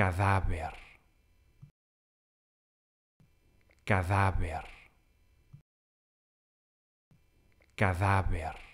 cadáver, cadáver, cadáver.